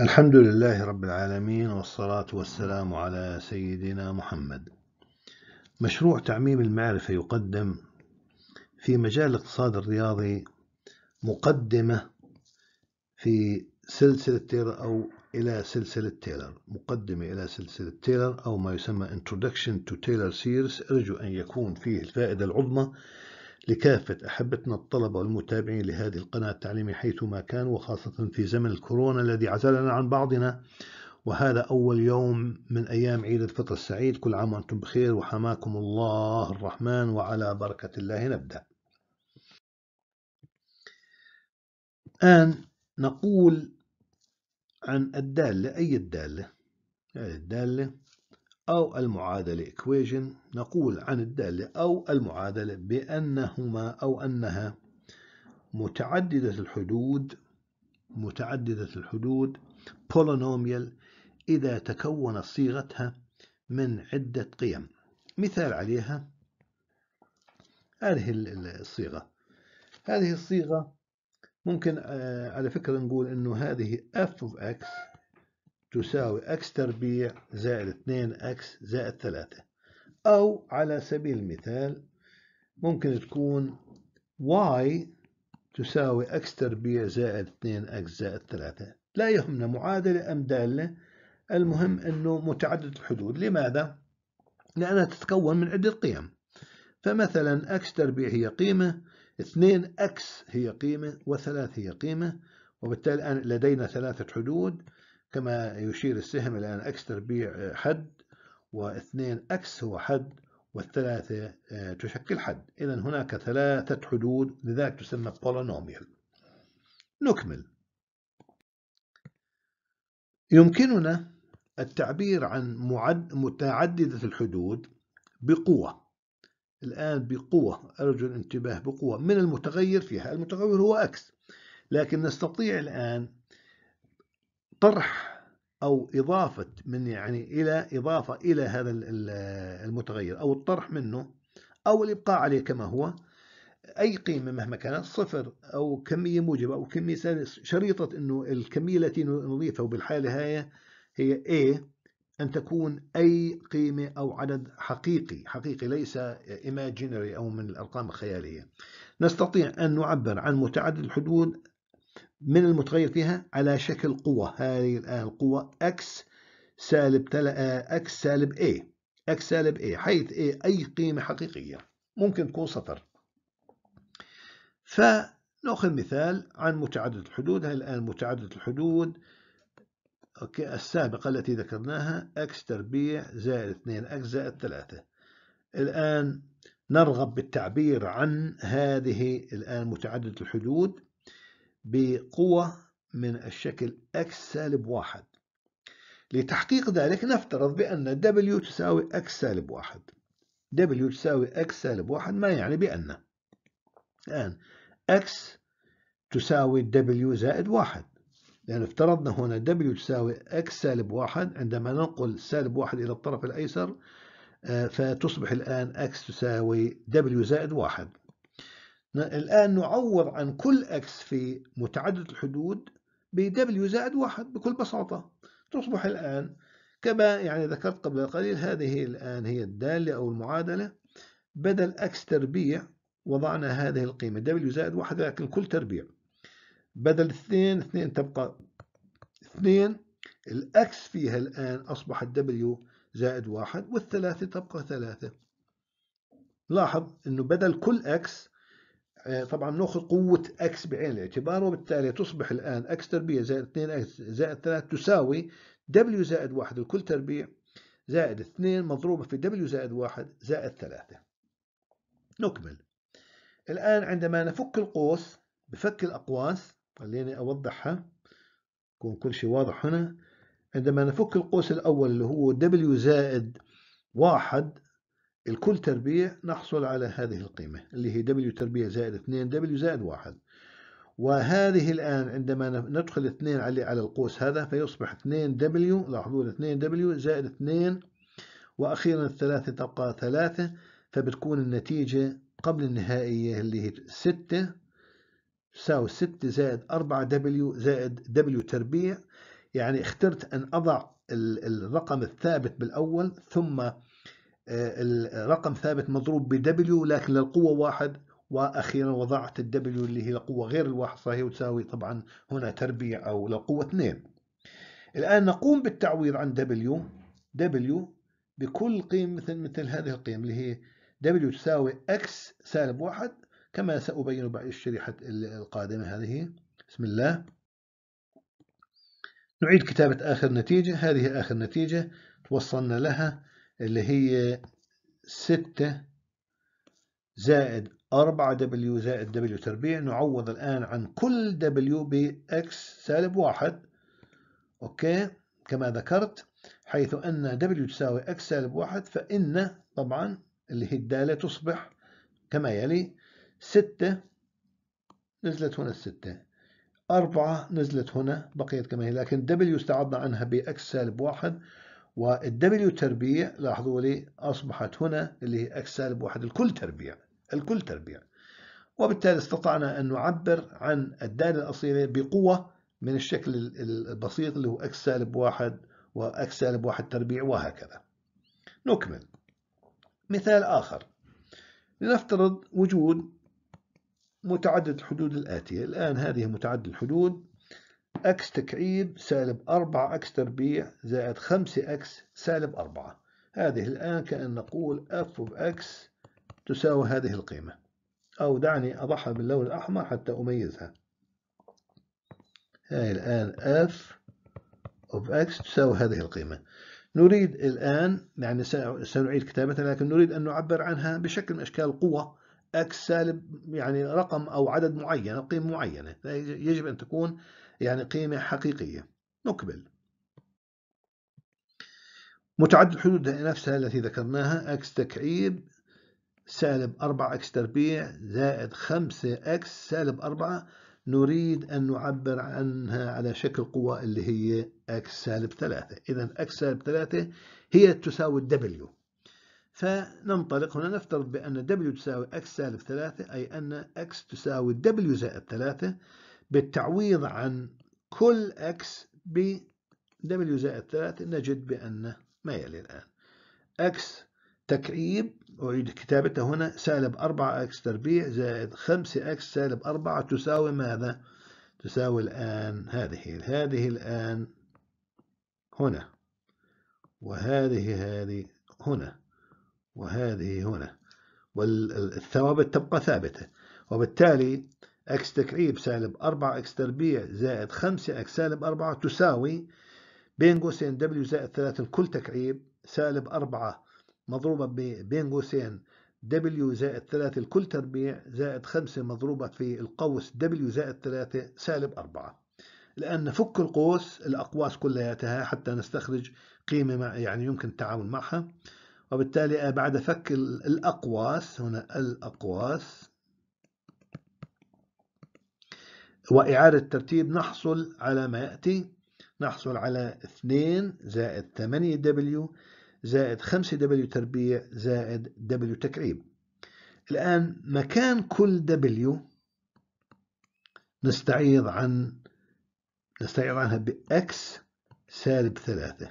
الحمد لله رب العالمين والصلاة والسلام على سيدنا محمد مشروع تعميم المعرفة يقدم في مجال الاقتصاد الرياضي مقدمة في سلسلة تيلر أو إلى سلسلة تيلر مقدمة إلى سلسلة تيلر أو ما يسمى Introduction to Taylor Series أرجو أن يكون فيه الفائدة العظمى لكافة أحبتنا الطلبة والمتابعين لهذه القناة التعليمية حيثما كانوا وخاصة في زمن الكورونا الذي عزلنا عن بعضنا وهذا أول يوم من أيام عيد الفطر السعيد كل عام وأنتم بخير وحماكم الله الرحمن وعلى بركة الله نبدأ الآن نقول عن الدالة أي الدالة؟ هذه الدالة أو المعادلة equation نقول عن الدالة أو المعادلة بأنهما أو أنها متعددة الحدود متعددة الحدود بولونوميال إذا تكونت صيغتها من عدة قيم مثال عليها هذه الصيغة هذه الصيغة ممكن آه، على فكرة نقول أنه هذه f of x تساوي x تربيع زائد 2x زائد 3 أو على سبيل المثال ممكن تكون y تساوي x تربيع زائد 2x زائد 3 لا يهمنا معادلة أم دالة المهم أنه متعدد الحدود لماذا؟ لأنها تتكون من عدة قيم فمثلا x تربيع هي قيمة 2x هي قيمة و3 هي قيمة وبالتالي لدينا ثلاثة حدود كما يشير السهم إلى أن اكس تربيع حد واثنين اكس هو حد والثلاثة آه، تشكل حد إذا هناك ثلاثة حدود لذلك تسمى بولونوميال نكمل يمكننا التعبير عن معد متعددة الحدود بقوة الآن بقوة أرجو الانتباه بقوة من المتغير فيها المتغير هو أكس لكن نستطيع الآن طرح أو إضافة من يعني إلى إضافة إلى هذا المتغير أو الطرح منه أو الإبقاء عليه كما هو أي قيمة مهما كانت صفر أو كمية موجبة أو كمية سادسة شريطة أنه الكمية التي نضيفها وبالحالة هي هي A أن تكون أي قيمة أو عدد حقيقي حقيقي ليس ايماجينري أو من الأرقام الخيالية نستطيع أن نعبر عن متعدد الحدود من المتغير فيها على شكل قوة هذه الآن القوة x سالب تل... آه، x سالب a x سالب a حيث a أي قيمة حقيقية ممكن تكون سطر فنأخذ مثال عن متعدد الحدود هذه الآن متعدد الحدود أوكي السابقة التي ذكرناها x تربيع زائد 2x زائد 3 الآن نرغب بالتعبير عن هذه الآن متعدد الحدود بقوة من الشكل x سالب واحد لتحقيق ذلك نفترض بأن W تساوي x سالب واحد W تساوي x سالب واحد ما يعني بأن الآن x تساوي W زائد واحد لأن افترضنا هنا W تساوي x سالب واحد عندما ننقل سالب واحد إلى الطرف الأيسر آه، فتصبح الآن x تساوي W زائد واحد الآن نعوض عن كل اكس في متعدد الحدود ب w زائد واحد بكل بساطة تصبح الآن كما يعني ذكرت قبل قليل هذه الآن هي الدالة أو المعادلة بدل x تربيع وضعنا هذه القيمة w زائد واحد لكن كل تربيع بدل اثنين اثنين تبقى اثنين الأكس فيها الآن أصبحت w زائد واحد والثلاثة تبقى ثلاثة لاحظ أنه بدل كل x آه، طبعا ناخذ قوه اكس بعين الاعتبار وبالتالي تصبح الان اكس تربيع زائد 2 اكس زائد 3 تساوي دبليو زائد 1 الكل تربيع زائد 2 مضروبه في دبليو زائد 1 زائد 3 نكمل الان عندما نفك القوس بفك الاقواس خليني اوضحها يكون كل شيء واضح هنا عندما نفك القوس الاول اللي هو دبليو زائد 1 الكل تربيع نحصل على هذه القيمة اللي هي W تربيع زائد 2 W زائد 1 وهذه الآن عندما ندخل 2 على القوس هذا فيصبح 2 W لاحظوا 2 W زائد 2 وأخيرا الثلاثة تبقى ثلاثة فبتكون النتيجة قبل النهائية اللي هي 6 تساوي 6 زائد 4 W زائد W تربيع يعني اخترت أن أضع الرقم الثابت بالأول ثم آه، الرقم ثابت مضروب ب لكن للقوة واحد وأخيرا وضعت الدبليو اللي هي القوة غير الواحد صحيح وتساوي طبعا هنا تربيع أو للقوة اثنين الآن نقوم بالتعويض عن دبليو دبليو بكل قيم مثل مثل هذه القيم اللي هي دبليو تساوي اكس سالب واحد كما سأبين بعد الشريحة القادمة هذه بسم الله نعيد كتابة آخر نتيجة هذه آخر نتيجة توصلنا لها اللي هي ستة زائد أربعة دبليو زائد دبليو تربيع نعوض الآن عن كل دبليو بإكس سالب واحد أوكي كما ذكرت حيث أن دبليو تساوي إكس سالب واحد فإن طبعا اللي هي الدالة تصبح كما يلي ستة نزلت هنا الستة أربعة نزلت هنا بقيت كما هي لكن دبليو استعضنا عنها بإكس سالب واحد والدبليو تربيع لاحظوا لي أصبحت هنا اللي هي اكس سالب واحد الكل تربيع الكل تربيع وبالتالي استطعنا أن نعبر عن الدالة الأصيلة بقوة من الشكل البسيط اللي هو اكس سالب واحد واكس سالب واحد تربيع وهكذا نكمل مثال آخر لنفترض وجود متعدد الحدود الآتية الآن هذه متعدد الحدود اكس تكعيب سالب 4 اكس تربيع زائد 5 اكس سالب 4 هذه الآن كأن نقول f of x تساوي هذه القيمة أو دعني أضعها باللون الأحمر حتى أميزها هاي الآن f of x تساوي هذه القيمة نريد الآن يعني سنعيد كتابتها لكن نريد أن نعبر عنها بشكل من أشكال القوة x سالب يعني رقم أو عدد معين أو قيمة معينة يجب أن تكون يعني قيمة حقيقية نكمل متعدد الحدود نفسها التي ذكرناها x تكعيب سالب 4 x تربيع زائد 5 x سالب 4 نريد أن نعبر عنها على شكل قوة اللي هي x سالب 3 إذا x سالب 3 هي تساوي w فننطلق هنا نفترض بأن w تساوي x سالب 3 أي أن x تساوي w زائد 3 بالتعويض عن كل x ب دبليو زائد 3 نجد بأن ما يلي الآن x تكعيب أعيد كتابته هنا سالب 4 x تربيع زائد 5 5x سالب 4 تساوي ماذا؟ تساوي الآن هذه هذه الآن هنا وهذه هذه هنا وهذه هنا والثوابت تبقى ثابتة وبالتالي اكس تكعيب سالب 4 اكس تربيع زائد 5 اكس سالب 4 تساوي بين قوسين دبليو زائد 3 الكل تكعيب سالب 4 مضروبة بين قوسين دبليو زائد 3 الكل تربيع زائد 5 مضروبة في القوس دبليو زائد 3 سالب 4 الآن نفك القوس الأقواس كلياتها حتى نستخرج قيمة مع يعني يمكن التعامل معها وبالتالي آه، بعد فك الأقواس هنا الأقواس وإعادة ترتيب نحصل على ما يأتي نحصل على 2 زائد 8W زائد 5W تربيع زائد W تكعيب الآن مكان كل W نستعيض عن نستعيض عنها بإكس سالب 3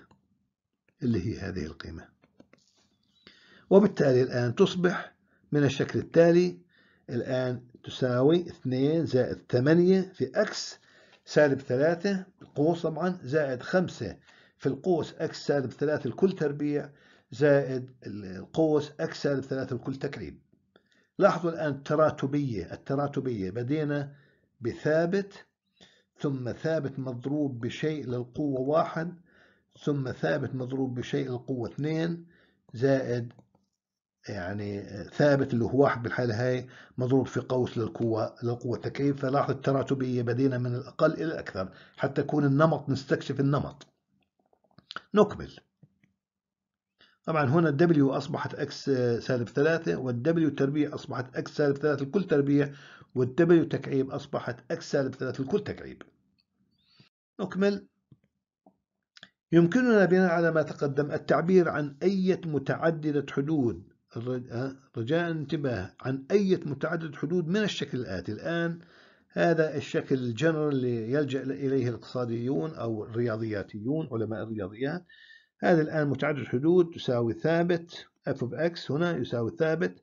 اللي هي هذه القيمة وبالتالي الآن تصبح من الشكل التالي الآن تساوي 2 زائد 8 في اكس سالب 3 القوس طبعا زائد 5 في القوس اكس سالب 3 الكل تربيع زائد القوس اكس سالب 3 الكل تكعيب لاحظوا الآن التراتبية التراتبية بدينا بثابت ثم ثابت مضروب بشيء للقوة واحد ثم ثابت مضروب بشيء للقوة 2 زائد يعني ثابت اللي هو واحد بالحالة هاي مضروب في قوس للقوة للقوة كيف فلاحظ التراتبية بدينا من الأقل إلى الأكثر حتى يكون النمط نستكشف النمط نكمل طبعا هنا الدبليو أصبحت أكس سالب ثلاثة والدبليو تربيع أصبحت أكس سالب ثلاثة لكل تربيع والدبليو تكعيب أصبحت أكس سالب ثلاثة لكل تكعيب نكمل يمكننا بناء على ما تقدم التعبير عن أي متعددة حدود رجاء انتباه عن أي متعدد حدود من الشكل الآتي الآن هذا الشكل الجنرال اللي يلجأ إليه الاقتصاديون أو الرياضياتيون علماء الرياضيات هذا الآن متعدد حدود تساوي ثابت اف اوف اكس هنا يساوي ثابت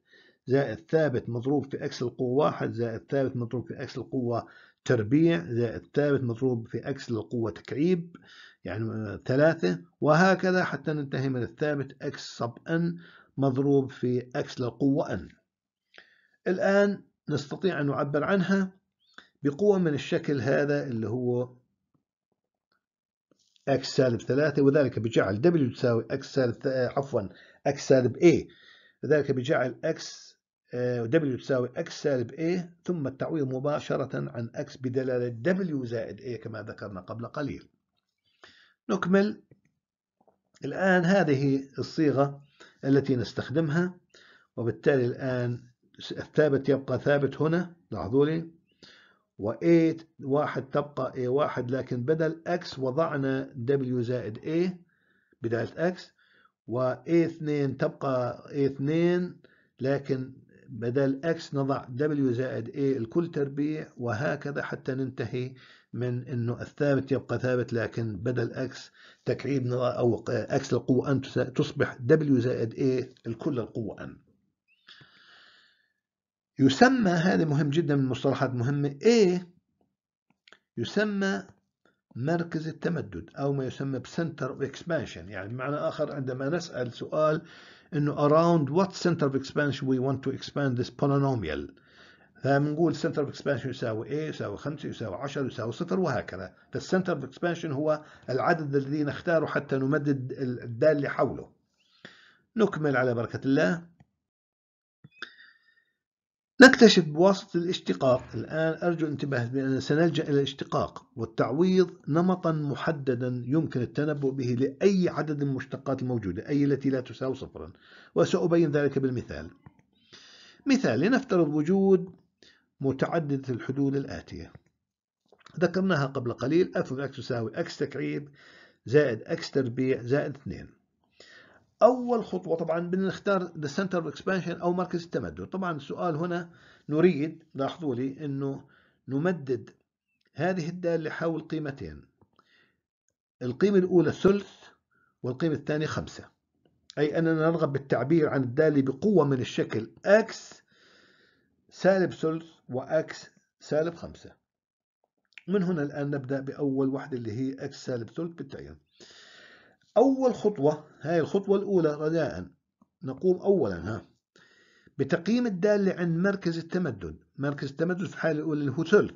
زائد ثابت مضروب في اكس القوة واحد زائد ثابت مضروب في اكس القوة تربيع زائد ثابت مضروب في اكس للقوة تكعيب يعني ثلاثة وهكذا حتى ننتهي من الثابت اكس sub n مضروب في x للقوة N الآن نستطيع أن نعبر عنها بقوة من الشكل هذا اللي هو x سالب 3 وذلك بجعل W تساوي x سالب آه، عفوا x سالب A وذلك بجعل x آه، W تساوي x سالب A ثم التعويض مباشرة عن x بدلالة W زائد A كما ذكرنا قبل قليل نكمل الآن هذه الصيغة التي نستخدمها وبالتالي الآن الثابت يبقى ثابت هنا لاحظوا لي و8 واحد تبقى a إيه A1 لكن بدل x وضعنا w زائد a إيه بداية x و2 a تبقى a2 إيه لكن بدل x نضع w زائد a الكل تربيع وهكذا حتى ننتهي من انه الثابت يبقى ثابت لكن بدل اكس تكعيب نرى او اكس القوه ان تصبح دبليو زائد اي الكل القوه ان يسمى هذا مهم جدا من مصطلحات مهمه اي يسمى مركز التمدد أو ما يسمى بسنتر اوف اكسبانشن يعني بمعنى آخر عندما نسأل سؤال إنه اراوند وات سنتر اوف اكسبانشن وي ونت تو اكسباند ذس بولينوميال فبنقول سنتر اوف اكسبانشن يساوي ايه يساوي 5 يساوي 10 يساوي 0 وهكذا فالسنتر اوف اكسبانشن هو العدد الذي نختاره حتى نمدد الدالة حوله نكمل على بركة الله نكتشف بواسطة الاشتقاق الآن أرجو انتباه بأننا سنلجأ إلى الاشتقاق والتعويض نمطا محددا يمكن التنبؤ به لأي عدد من المشتقات الموجودة أي التي لا تساوي صفرا وسأبين ذلك بالمثال مثال لنفترض وجود متعددة الحدود الآتية ذكرناها قبل قليل f of x تساوي x تكعيب زائد x تربيع زائد 2 أول خطوة طبعا بنختار the center of expansion أو مركز التمدد طبعا السؤال هنا نريد لاحظوا لي أنه نمدد هذه الدالة حول قيمتين القيمة الأولى ثلث والقيمة الثانية خمسة أي أننا نرغب بالتعبير عن الدالة بقوة من الشكل x سالب ثلث وأكس سالب خمسة من هنا الآن نبدأ بأول واحدة اللي هي أكس سالب ثلث بالتعيين أول خطوة هاي الخطوة الأولى رجاء نقوم أولا ها بتقييم الدالة عند مركز التمدد مركز التمدد في الحالة الأولى اللي هو ثلث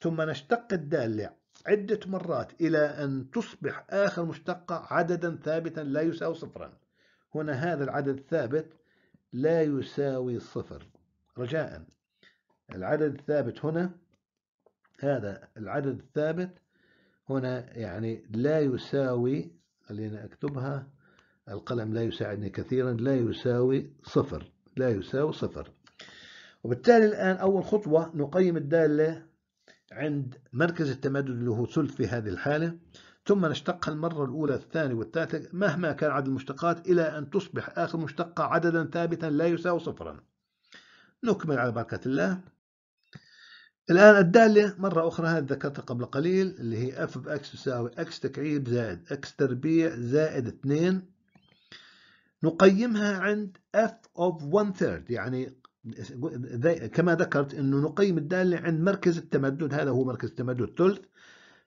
ثم نشتق الدالة عدة مرات إلى أن تصبح آخر مشتقة عددا ثابتا لا يساوي صفرا هنا هذا العدد الثابت لا يساوي صفر رجاء العدد الثابت هنا هذا العدد الثابت هنا يعني لا يساوي خلينا أكتبها القلم لا يساعدني كثيرا لا يساوي صفر لا يساوي صفر وبالتالي الآن أول خطوة نقيم الدالة عند مركز التمدد اللي هو ثلث في هذه الحالة ثم نشتقها المرة الأولى الثانية والثالثة مهما كان عدد المشتقات إلى أن تصبح آخر مشتقة عددا ثابتا لا يساوي صفرا نكمل على بركة الله الآن الدالة مرة أخرى هذه ذكرتها قبل قليل اللي هي اف اكس تساوي اكس تكعيب زائد اكس تربيع زائد 2 نقيمها عند f of 1 third يعني كما ذكرت أنه نقيم الدالة عند مركز التمدد هذا هو مركز التمدد ثلث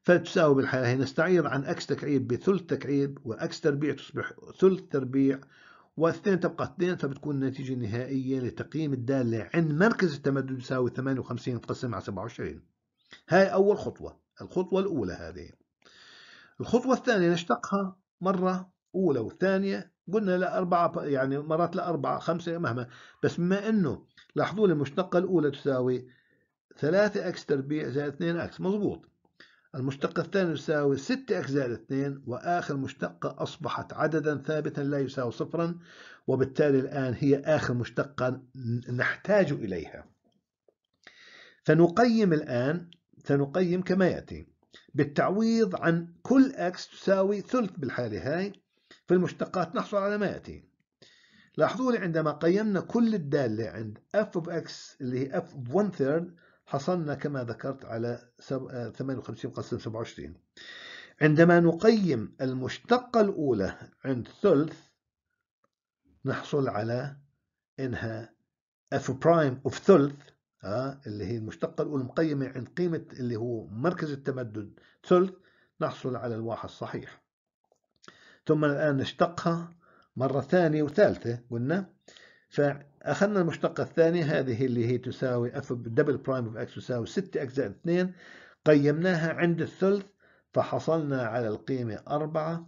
فتساوي بالحالة هي نستعيض عن x تكعيب بثلث تكعيب واكس تربيع تصبح ثلث تربيع واثنين تبقى اثنين فبتكون النتيجة النهائية لتقييم الدالة عند مركز التمدد يساوي 58 تقسم على 27 هاي أول خطوة الخطوة الأولى هذه الخطوة الثانية نشتقها مرة أولى والثانية قلنا لا أربعة يعني مرات لا أربعة خمسة مهما بس بما أنه لاحظوا لي المشتقة الأولى تساوي 3 اكس تربيع زائد 2 اكس مضبوط المشتق الثاني يساوي 6 أجزاء 2 وآخر مشتقة أصبحت عددا ثابتا لا يساوي صفرا وبالتالي الآن هي آخر مشتقة نحتاج إليها فنقيم الآن سنقيم كما يأتي بالتعويض عن كل x تساوي ثلث بالحالة هاي في المشتقات نحصل على ما يأتي لاحظوا لي عندما قيمنا كل الدالة عند f of x اللي هي f of one third حصلنا كما ذكرت على 58 مقسم 27 عندما نقيم المشتقة الأولى عند ثلث نحصل على إنها f برايم of ثلث آه اللي هي المشتقة الأولى مقيمة عند قيمة اللي هو مركز التمدد ثلث نحصل على الواحد الصحيح ثم الآن نشتقها مرة ثانية وثالثة قلنا ف أخذنا المشتقة الثانية هذه اللي هي تساوي اف دبل برايم اوف اكس تساوي 6 x زائد 2 قيمناها عند الثلث فحصلنا على القيمة 4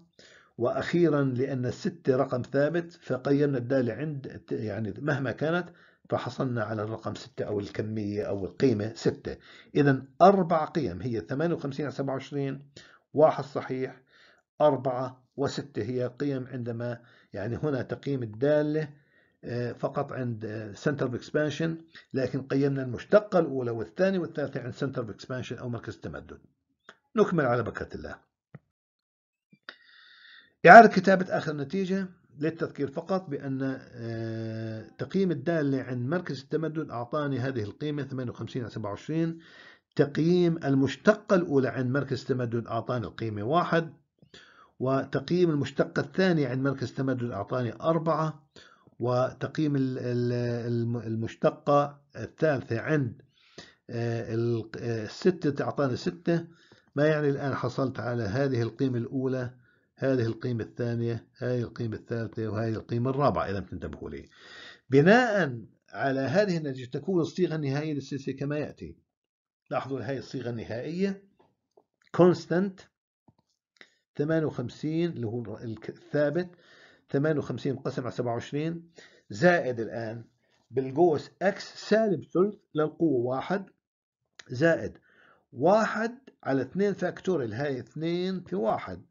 وأخيرا لأن الستة رقم ثابت فقيمنا الدالة عند يعني مهما كانت فحصلنا على الرقم 6 أو الكمية أو القيمة 6 إذا أربع قيم هي 58 على 27 واحد صحيح 4 و6 هي قيم عندما يعني هنا تقييم الدالة آه، فقط عند سنتر اوف اكسبانشن لكن قيمنا المشتقه الاولى والثانيه والثالثه عند سنتر اوف اكسبانشن او مركز التمدد. نكمل على بركه الله. إعادة كتابة آخر نتيجة للتذكير فقط بأن آه، تقييم الدالة عند مركز التمدد أعطاني هذه القيمة 58 على 27 تقييم المشتقة الأولى عند مركز التمدد أعطاني القيمة 1 وتقييم المشتقة الثانية عند مركز التمدد أعطاني 4 وتقييم المشتقة الثالثة عند آه، الستة أعطاني ستة ما يعني الآن حصلت على هذه القيمة الأولى هذه القيمة الثانية هذه القيمة الثالثة وهذه القيمة الرابعة إذا تنتبهوا لي بناء على هذه النتيجة تكون الصيغة النهائية للسلسلة كما يأتي لاحظوا هذه الصيغة النهائية constant 58 اللي هو الثابت 58 مقسم على 27 زائد الآن بالقوس اكس سالب ثلث للقوة واحد زائد واحد على اثنين فاكتوريال هاي اثنين في واحد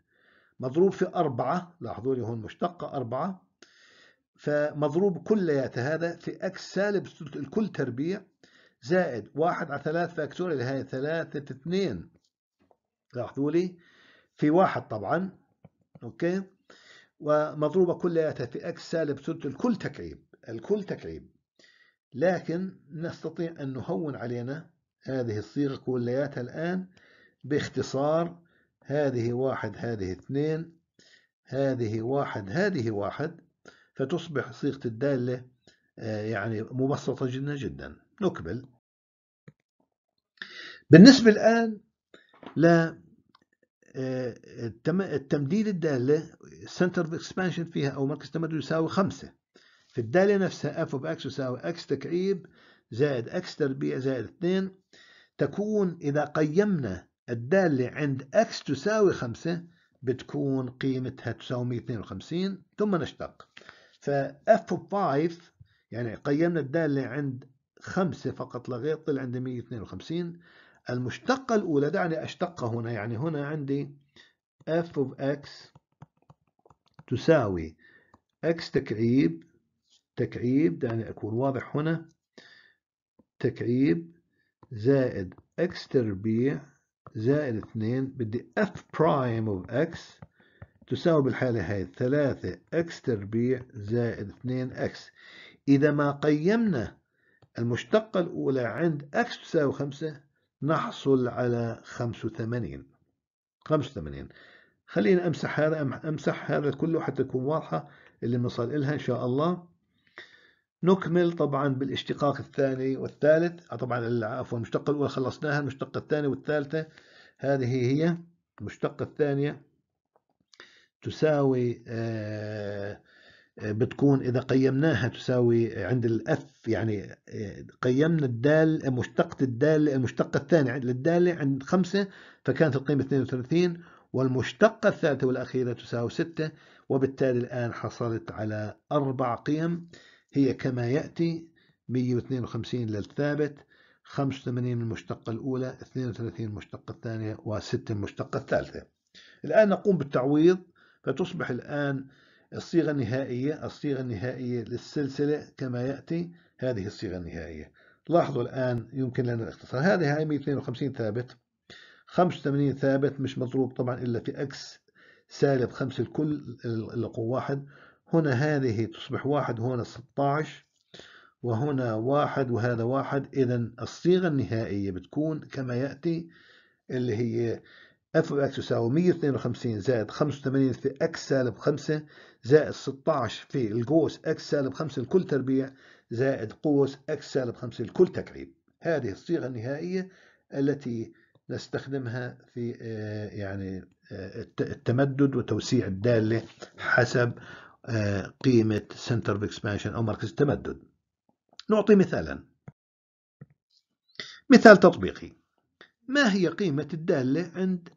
مضروب في أربعة لاحظوا لي هون مشتقة أربعة فمضروب كلياته هذا في اكس سالب ثلث الكل تربيع زائد واحد على 3 فاكتوريال هاي ثلاثة اثنين لاحظوا لي في واحد طبعا اوكي ومضروبة كلياتها في اكس سالب ثلث الكل تكعيب الكل تكعيب لكن نستطيع أن نهون علينا هذه الصيغة كلياتها الآن باختصار هذه واحد هذه اثنين هذه واحد هذه واحد فتصبح صيغة الدالة آه، يعني مبسطة جدا جدا نكمل بالنسبة الآن ل آه، التمديد الدالة سنتر اوف اكسبانشن فيها أو مركز تمدد يساوي خمسة في الدالة نفسها اف اوف اكس يساوي اكس تكعيب زائد اكس تربيع زائد اثنين تكون إذا قيمنا الدالة عند اكس تساوي خمسة بتكون قيمتها تساوي 152 ثم نشتق ف f اوف 5 يعني قيمنا الدالة عند خمسة فقط لغير طلع عند 152 المشتقة الأولى دعني أشتقها هنا يعني هنا عندي f of x تساوي x تكعيب تكعيب دعني أكون واضح هنا تكعيب زائد x تربيع زائد 2 بدي f prime of x تساوي بالحالة هاي 3 x تربيع زائد 2 x إذا ما قيمنا المشتقة الأولى عند x تساوي 5 نحصل على 85 85 خلينا امسح هذا امسح هذا كله حتى تكون واضحه اللي بنصل لها ان شاء الله نكمل طبعا بالاشتقاق الثاني والثالث طبعا عفوا المشتقه الاولى خلصناها المشتقه الثانيه والثالثه هذه هي المشتقه الثانيه تساوي آه بتكون إذا قيمناها تساوي عند الأف يعني قيمنا الدال مشتقة الدال المشتقة الثانية للدالة عند خمسة فكانت القيمة 32 والمشتقة الثالثة والأخيرة تساوي ستة وبالتالي الآن حصلت على أربع قيم هي كما يأتي 152 للثابت 85 المشتقة الأولى 32 المشتقة الثانية و6 المشتقة الثالثة الآن نقوم بالتعويض فتصبح الآن الصيغة النهائية الصيغة النهائية للسلسلة كما يأتي هذه الصيغة النهائية لاحظوا الآن يمكن لنا الاختصار هذه هاي 152 ثابت 85 ثابت مش مضروب طبعا إلا في أكس سالب 5 الكل القوة واحد هنا هذه تصبح واحد هنا 16 وهنا واحد وهذا واحد إذا الصيغة النهائية بتكون كما يأتي اللي هي اف اكس يساوي 152 زائد 85 في اكس سالب 5 زائد 16 في القوس اكس سالب 5 لكل تربيع زائد قوس اكس سالب 5 لكل تكعيب هذه الصيغة النهائية التي نستخدمها في آه، يعني آه، التمدد وتوسيع الدالة حسب آه، قيمة سنتر اوف اكسبانشن أو مركز التمدد نعطي مثالا مثال تطبيقي ما هي قيمة الدالة عند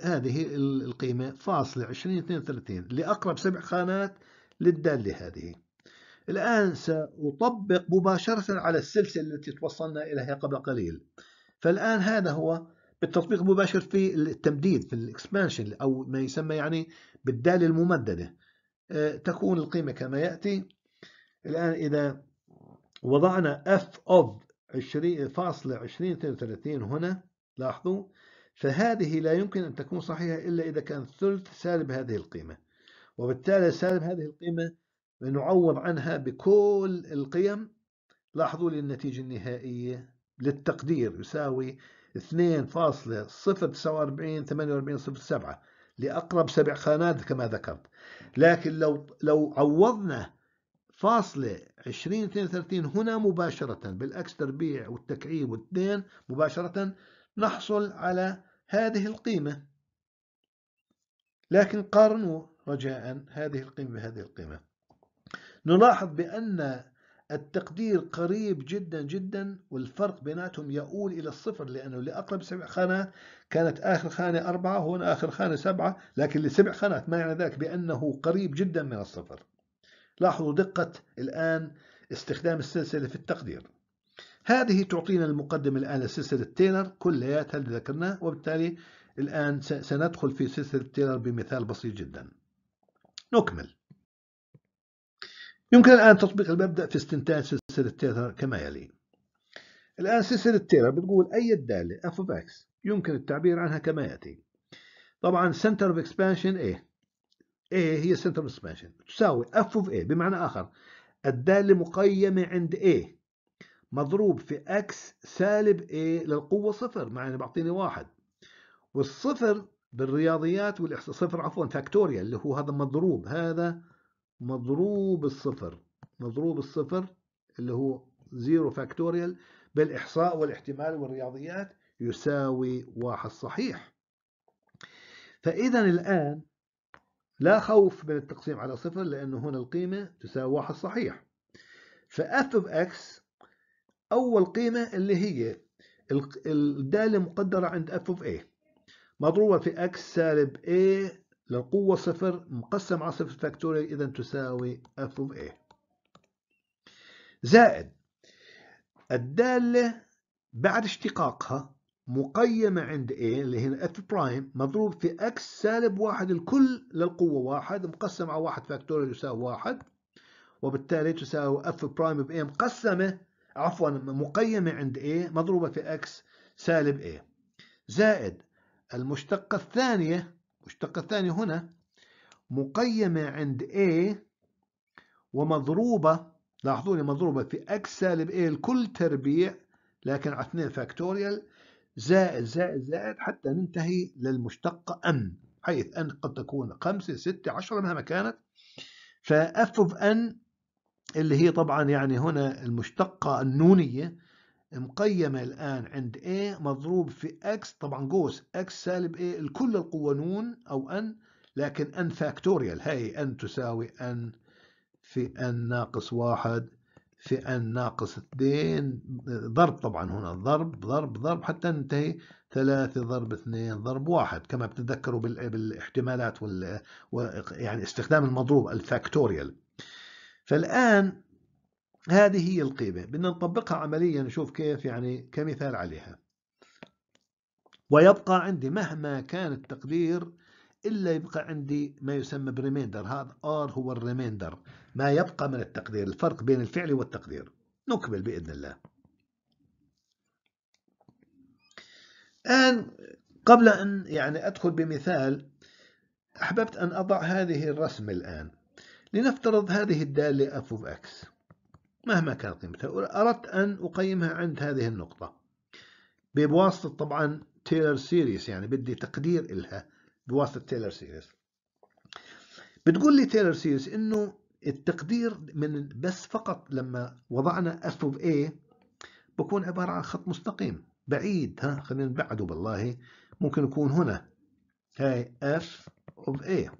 هذه القيمة فاصلة 20 32 لأقرب سبع خانات للدالة هذه الآن سأطبق مباشرة على السلسلة التي توصلنا إليها قبل قليل فالآن هذا هو بالتطبيق المباشر في التمديد في الاكسبانشن أو ما يسمى يعني بالدالة الممددة آه، تكون القيمة كما يأتي الآن إذا وضعنا f of 20 فاصلة 20 32 هنا لاحظوا فهذه لا يمكن أن تكون صحيحة إلا إذا كان ثلث سالب هذه القيمة وبالتالي سالب هذه القيمة نعوض عنها بكل القيم لاحظوا لي النتيجة النهائية للتقدير يساوي 2.0494807 لأقرب سبع خانات كما ذكرت لكن لو لو عوضنا فاصلة 20 32 هنا مباشرة بالأكس تربيع والتكعيب والاثنين مباشرة نحصل على هذه القيمة لكن قارنوا رجاء هذه القيمة بهذه القيمة نلاحظ بأن التقدير قريب جدا جدا والفرق بيناتهم يؤول إلى الصفر لأنه لأقرب سبع خانات كانت آخر خانة أربعة هنا آخر خانة سبعة لكن لسبع خانات ما يعني ذلك بأنه قريب جدا من الصفر لاحظوا دقة الآن استخدام السلسلة في التقدير هذه تعطينا المقدمة الآن لسلسلة تيلر كلياتها اللي ذكرناه وبالتالي الآن سندخل في سلسلة تيلر بمثال بسيط جدا نكمل يمكن الآن تطبيق المبدأ في استنتاج سلسلة تيلر كما يلي الآن سلسلة تيلر بتقول أي الدالة f of x يمكن التعبير عنها كما يأتي طبعا center of expansion A A هي center of expansion تساوي f of A بمعنى آخر الدالة مقيمة عند A مضروب في اكس سالب a للقوة صفر مع انه بيعطيني واحد والصفر بالرياضيات والاحصاء صفر عفوا فاكتوريال اللي هو هذا مضروب هذا مضروب الصفر مضروب الصفر اللي هو زيرو فاكتوريال بالإحصاء والاحتمال والرياضيات يساوي واحد صحيح فإذا الآن لا خوف من التقسيم على صفر لأنه هنا القيمة تساوي واحد صحيح فاف اوف x أول قيمة اللي هي الدالة مقدرة عند f of a مضروبة في x سالب a للقوة صفر مقسم على صفر فاكتوريال إذا تساوي f of a زائد الدالة بعد اشتقاقها مقيمة عند A اللي هي F برايم مضروب في X سالب واحد الكل للقوة واحد مقسم على واحد فاكتوريال يساوي واحد وبالتالي تساوي F برايم ب A مقسمة عفوا مقيمة عند A مضروبة في X سالب A زائد المشتقة الثانية المشتقة الثانية هنا مقيمة عند A ومضروبة لاحظوني مضروبة في X سالب A الكل تربيع لكن على 2 فاكتوريال زائد زائد زائد حتى ننتهي للمشتقة N حيث N قد تكون 5 6 10 مهما كانت فاف اوف N اللي هي طبعا يعني هنا المشتقة النونية مقيمة الآن عند A مضروب في X طبعا قوس X سالب A الكل القوة نون أو N لكن N فاكتوريال هاي N تساوي N في N ناقص واحد في N ناقص اثنين ضرب طبعا هنا ضرب ضرب ضرب حتى ننتهي ثلاثة ضرب اثنين ضرب واحد كما بتتذكروا بالاحتمالات وال يعني استخدام المضروب الفاكتوريال فالآن هذه هي القيمة بدنا نطبقها عمليا نشوف كيف يعني كمثال عليها ويبقى عندي مهما كان التقدير إلا يبقى عندي ما يسمى بريميندر هذا R هو الريميندر ما يبقى من التقدير الفرق بين الفعل والتقدير نكمل بإذن الله الآن قبل أن يعني أدخل بمثال أحببت أن أضع هذه الرسمة الآن لنفترض هذه الدالة f of x مهما كانت قيمتها أردت أن أقيمها عند هذه النقطة بواسطة طبعا تيلر سيريس يعني بدي تقدير إلها بواسطة تيلر سيريس بتقول لي تيلر سيريس إنه التقدير من بس فقط لما وضعنا f of a بكون عبارة عن خط مستقيم بعيد ها خلينا نبعده بالله ممكن يكون هنا هاي f of a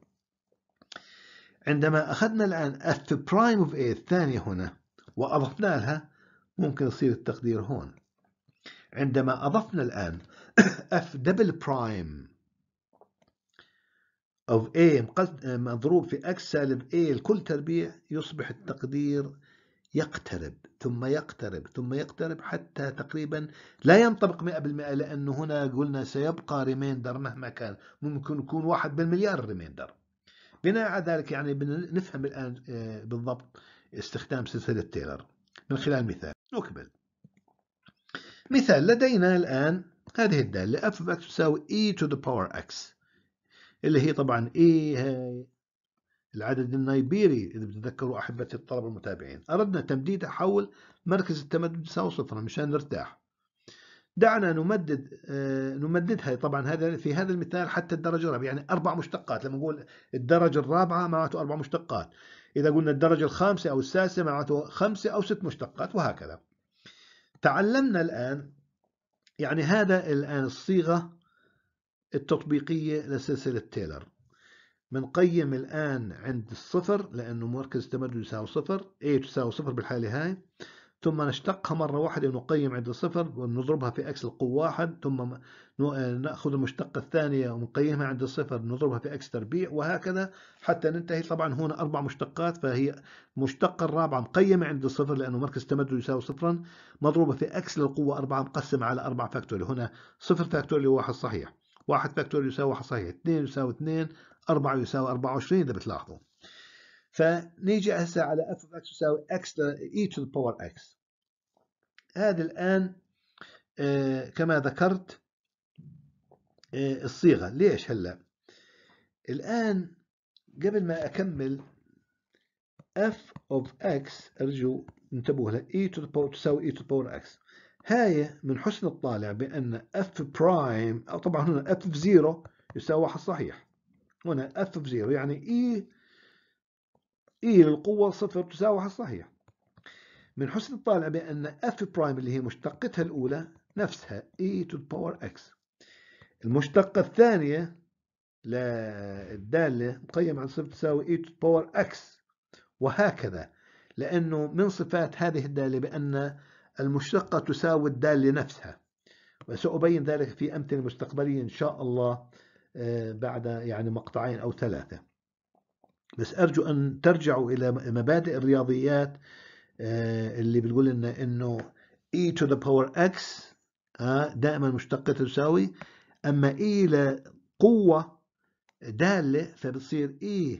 عندما أخذنا الآن at prime of A الثانية هنا وأضفنا لها ممكن يصير التقدير هون عندما أضفنا الآن f double prime of A مضروب في x سالب A لكل تربيع يصبح التقدير يقترب ثم يقترب ثم يقترب حتى تقريبا لا ينطبق 100% لأنه هنا قلنا سيبقى ريميندر مهما كان ممكن يكون واحد بالمليار ريميندر بناء على ذلك يعني نفهم الآن آه، بالضبط استخدام سلسلة تيلر من خلال مثال نكمل مثال لدينا الآن هذه الدالة f of x تساوي e to the power x اللي هي طبعا e العدد النيبيري إذا بتتذكروا أحبتي الطلبة المتابعين أردنا تمديدها حول مركز التمدد يساوي صفر مشان نرتاح دعنا نمدد آه، نمددها طبعا هذا في هذا المثال حتى الدرجة الرابعة يعني أربع مشتقات لما نقول الدرجة الرابعة معناته أربع مشتقات إذا قلنا الدرجة الخامسة أو السادسة معناته خمسة أو ست مشتقات وهكذا تعلمنا الآن يعني هذا الآن الصيغة التطبيقية لسلسلة تايلر بنقيم الآن عند الصفر لأنه مركز التمدد يساوي صفر اي تساوي صفر بالحالة هاي ثم نشتقها مرة واحدة ونقيم عند الصفر ونضربها في أكس القوة واحد ثم آه، نأخذ المشتقة الثانية ونقيمها عند الصفر نضربها في أكس تربيع وهكذا حتى ننتهي طبعا هنا أربع مشتقات فهي المشتقة الرابعة مقيمة عند الصفر لأنه مركز تمدد يساوي صفرا مضروبة في أكس للقوة أربعة مقسمة على أربع فاكتوري هنا صفر فاكتوري واحد صحيح واحد فاكتوري يساوي واحد صحيح اثنين يساوي اثنين أربعة يساوي أربعة وعشرين إذا بتلاحظوا فنيجي هسه على اف اكس تساوي اكس اي تو باور اكس هذه الان آه، كما ذكرت آه، الصيغه ليش هلا الان قبل ما اكمل اف اوف اكس ارجو انتبهوا لها اي تو باور تساوي اي تو باور اكس هاي من حسن الطالع بان اف برايم طبعا هنا اف 0 يساوي واحد صحيح هنا اف 0 يعني اي e إي للقوة صفر تساوي الصحيح من حسن الطالع بأن F برايم اللي هي مشتقتها الأولى نفسها E to the power X المشتقة الثانية للدالة مقيم عن صفر تساوي E to the power X وهكذا لأنه من صفات هذه الدالة بأن المشتقة تساوي الدالة نفسها وسأبين ذلك في أمثلة مستقبلية إن شاء الله آه، بعد يعني مقطعين أو ثلاثة بس أرجو أن ترجعوا إلى مبادئ الرياضيات آه، اللي بتقول لنا إنه e to the power x آه، دائما مشتقة تساوي أما e لقوة دالة فبتصير e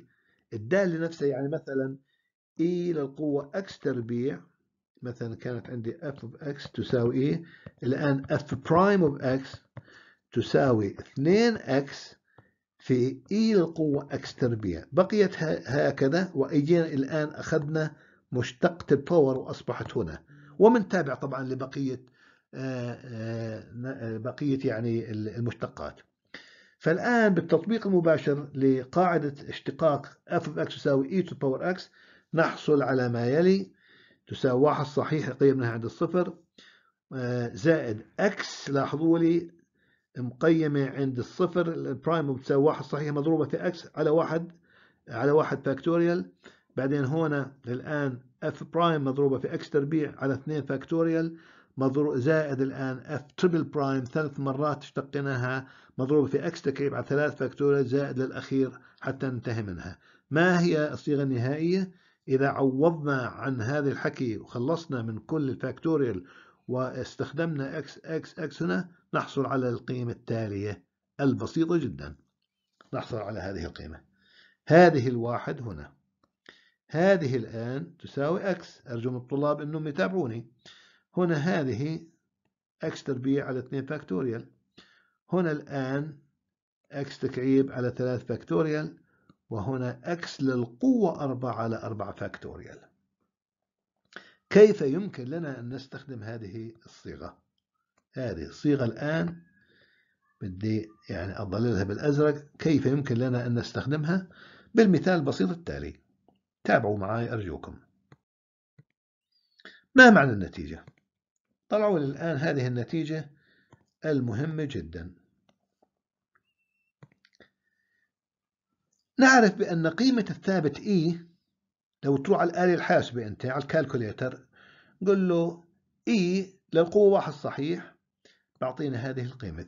الدالة نفسها يعني مثلا e للقوة x تربيع مثلا كانت عندي f of x تساوي e الآن f prime of x تساوي 2x في إي القوه إكس تربيع بقيت هكذا وأجينا الآن أخذنا مشتقة الباور وأصبحت هنا ومن تابع طبعا لبقية آه، آه، آه، بقية يعني المشتقات فالآن بالتطبيق المباشر لقاعدة اشتقاق اف اوف اكس تساوي اي تو باور اكس نحصل على ما يلي تساوي واحد صحيح قيمناها عند الصفر زائد اكس لاحظوا لي مقيمة عند الصفر البرايم بتساوي واحد صحيح مضروبة في اكس على واحد على واحد فاكتوريال بعدين هون الآن اف برايم مضروبة في اكس تربيع على اثنين فاكتوريال مضروب زائد الآن اف تربل برايم ثلاث مرات اشتقيناها مضروبة في اكس تكعيب على ثلاث فاكتوريال زائد للأخير حتى ننتهي منها ما هي الصيغة النهائية؟ إذا عوضنا عن هذا الحكي وخلصنا من كل الفاكتوريال واستخدمنا اكس اكس اكس هنا نحصل على القيمة التالية البسيطة جدا نحصل على هذه القيمة هذه الواحد هنا هذه الآن تساوي x أرجو من الطلاب أنهم يتابعوني هنا هذه x تربيع على 2 فاكتوريال هنا الآن x تكعيب على 3 فاكتوريال وهنا x للقوة 4 على 4 فاكتوريال كيف يمكن لنا أن نستخدم هذه الصيغة؟ هذه الصيغة الآن بدي يعني أضللها بالأزرق كيف يمكن لنا أن نستخدمها بالمثال البسيط التالي تابعوا معي أرجوكم ما معنى النتيجة؟ طلعوا الآن هذه النتيجة المهمة جدا نعرف بأن قيمة الثابت E لو تروح على الآلة الحاسبة أنت على الكالكوليتر قل له E للقوة واحد صحيح بعطينا هذه القيمة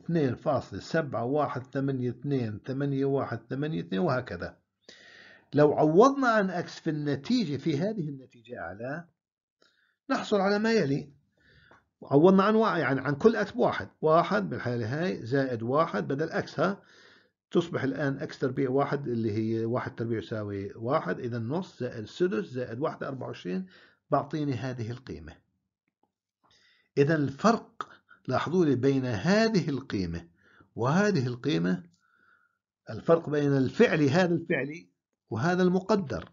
2.71828182 وهكذا لو عوضنا عن اكس في النتيجة في هذه النتيجة على نحصل على ما يلي عوضنا عن واحد يعني عن كل اكس بواحد واحد بالحالة هاي زائد واحد بدل اكس ها تصبح الآن اكس تربيع واحد اللي هي واحد تربيع يساوي واحد إذا نص زائد سدس زائد واحد أربعة وعشرين بعطيني هذه القيمة إذا الفرق لاحظوا لي بين هذه القيمة وهذه القيمة الفرق بين الفعل هذا الفعل وهذا المقدر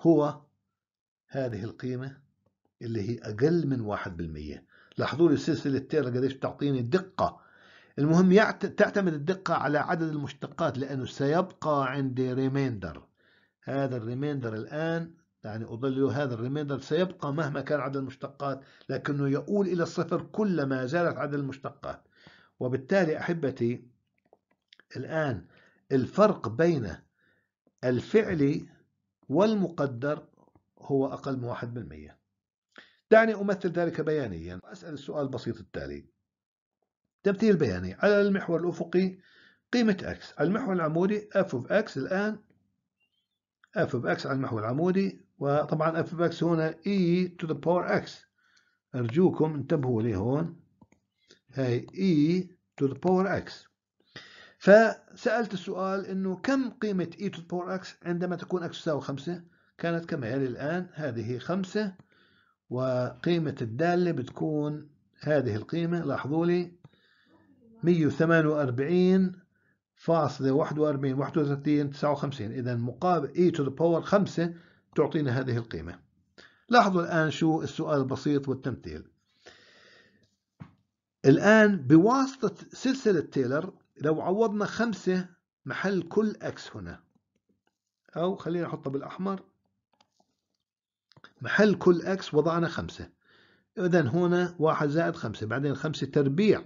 هو هذه القيمة اللي هي أقل من واحد بالمية لاحظوا لي سلسلة تيرا قديش بتعطيني الدقة المهم يعت... تعتمد الدقة على عدد المشتقات لأنه سيبقى عندي ريميندر هذا الريميندر الآن يعني أضلل هذا الريميندر سيبقى مهما كان عدد المشتقات لكنه يؤول إلى الصفر كلما زالت عدد المشتقات وبالتالي أحبتي الآن الفرق بين الفعلي والمقدر هو أقل من واحد بالمية دعني أمثل ذلك بيانيا وأسأل السؤال البسيط التالي تمثيل بياني على المحور الأفقي قيمة x على المحور العمودي f of x الآن f of x على المحور العمودي وطبعا اف اكس هنا اي تو ذا باور اكس ارجوكم انتبهوا لي هون هاي اي تو ذا باور اكس فسالت السؤال انه كم قيمه اي تو ذا باور اكس عندما تكون اكس تساوي 5 كانت كما يلي الان هذه 5 وقيمه الداله بتكون هذه القيمه لاحظوا لي 148 فاصلة 41 31 59 إذا مقابل e to the power 5 تعطينا هذه القيمة لاحظوا الآن شو السؤال البسيط والتمثيل الآن بواسطة سلسلة تيلر لو عوضنا خمسة محل كل أكس هنا أو خلينا نحطها بالأحمر محل كل أكس وضعنا خمسة إذا هنا واحد زائد خمسة بعدين خمسة تربيع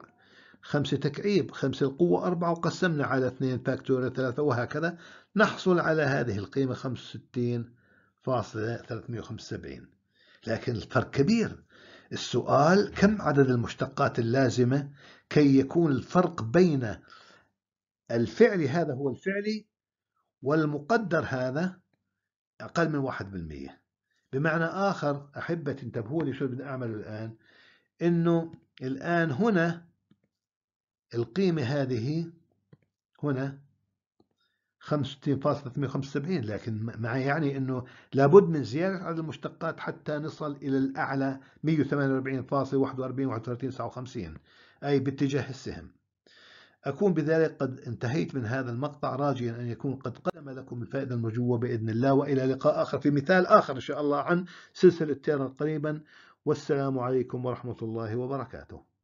خمسة تكعيب خمسة القوة أربعة وقسمنا على اثنين فاكتوريال ثلاثة وهكذا نحصل على هذه القيمة خمسة وستين فاصلة 375 لكن الفرق كبير السؤال كم عدد المشتقات اللازمة كي يكون الفرق بين الفعلي هذا هو الفعلي والمقدر هذا أقل من 1% بمعنى آخر أحبة انتبهوا لي شو بدي أعمل الآن إنه الآن هنا القيمة هذه هنا 65.375 لكن مع يعني أنه لابد من زيادة عدد المشتقات حتى نصل إلى الأعلى 148.41 أي باتجاه السهم أكون بذلك قد انتهيت من هذا المقطع راجيا أن يكون قد قدم لكم الفائدة المرجوة بإذن الله وإلى لقاء آخر في مثال آخر إن شاء الله عن سلسلة تيرن قريبا والسلام عليكم ورحمة الله وبركاته